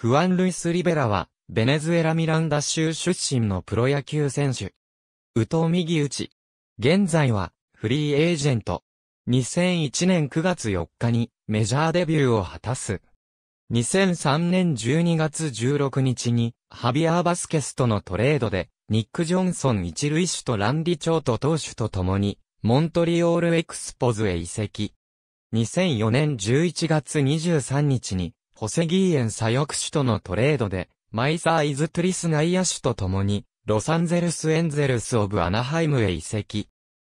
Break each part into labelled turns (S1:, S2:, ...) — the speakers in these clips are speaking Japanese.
S1: フアン・ルイス・リベラは、ベネズエラ・ミランダ州出身のプロ野球選手。宇藤右ウチ。現在は、フリーエージェント。2001年9月4日に、メジャーデビューを果たす。2003年12月16日に、ハビアー・バスケスとのトレードで、ニック・ジョンソン一塁手とランディ・チョート投手と共に、モントリオール・エクスポズへ移籍。2004年11月23日に、ホセギーエン左翼手とのトレードで、マイサー・イズ・トゥリス内野手と共に、ロサンゼルス・エンゼルス・オブ・アナハイムへ移籍。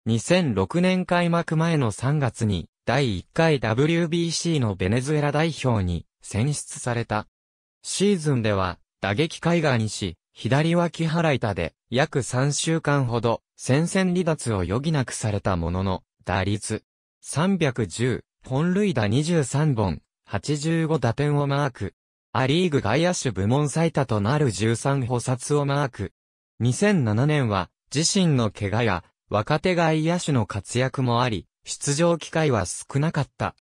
S1: 2006年開幕前の3月に、第1回 WBC のベネズエラ代表に選出された。シーズンでは、打撃海外にし、左脇腹板で約3週間ほど戦線離脱を余儀なくされたものの、打率310、本塁打23本、85打点をマーク。アリーグ外野手部門最多となる13補殺をマーク。2007年は自身の怪我や若手外野手の活躍もあり、出場機会は少なかった。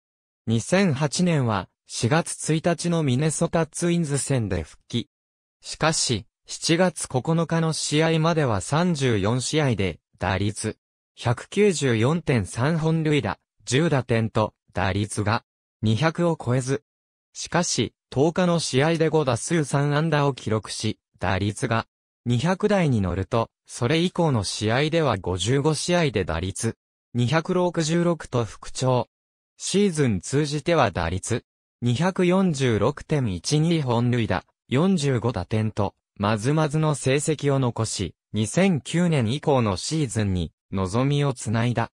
S1: 2008年は4月1日のミネソタツインズ戦で復帰。しかし、7月9日の試合までは34試合で打率194.3本塁打、10打点と打率が200を超えず。しかし、10日の試合で5打数3安打を記録し、打率が200台に乗ると、それ以降の試合では55試合で打率266と復調。シーズン通じては打率246.12本塁打、45打点と、まずまずの成績を残し、2009年以降のシーズンに望みをつないだ。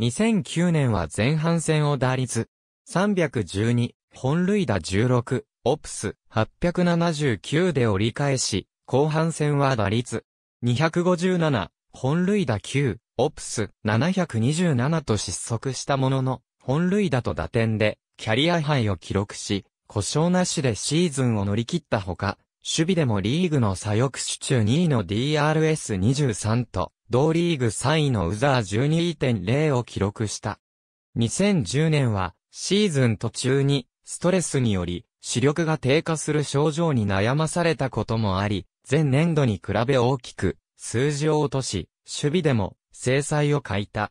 S1: 2009年は前半戦を打率312、本塁打16、オプス、879で折り返し、後半戦は打率、257、本塁打9、オプス、727と失速したものの、本塁打と打点で、キャリア杯を記録し、故障なしでシーズンを乗り切ったほか、守備でもリーグの左翼手中2位の DRS23 と、同リーグ3位のウザー12.0を記録した。2010年は、シーズン途中に、ストレスにより、視力が低下する症状に悩まされたこともあり、前年度に比べ大きく、数字を落とし、守備でも、制裁を欠いた。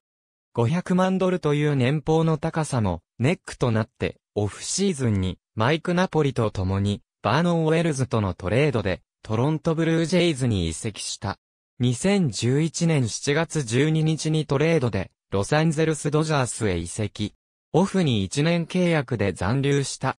S1: 500万ドルという年俸の高さも、ネックとなって、オフシーズンに、マイク・ナポリと共に、バーノン・ウェルズとのトレードで、トロント・ブルージェイズに移籍した。2011年7月12日にトレードで、ロサンゼルス・ドジャースへ移籍。オフに1年契約で残留した。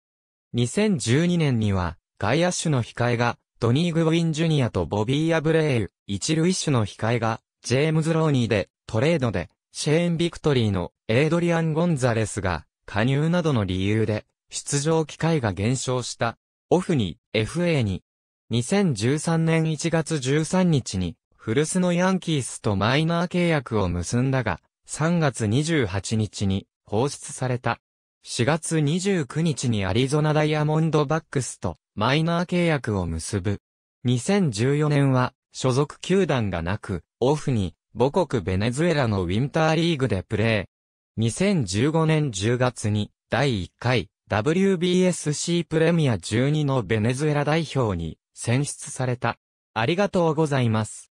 S1: 2012年には、外野手の控えが、ドニー・グウィン・ジュニアとボビー・アブレイユ、一塁手の控えが、ジェームズ・ローニーで、トレードで、シェーン・ビクトリーのエイドリアン・ゴンザレスが、加入などの理由で、出場機会が減少した。オフに、FA に。2013年1月13日に、古巣のヤンキースとマイナー契約を結んだが、3月28日に放出された。4月29日にアリゾナダイヤモンドバックスとマイナー契約を結ぶ。2014年は所属球団がなく、オフに母国ベネズエラのウィンターリーグでプレー。2015年10月に第1回 WBSC プレミア12のベネズエラ代表に選出された。ありがとうございます。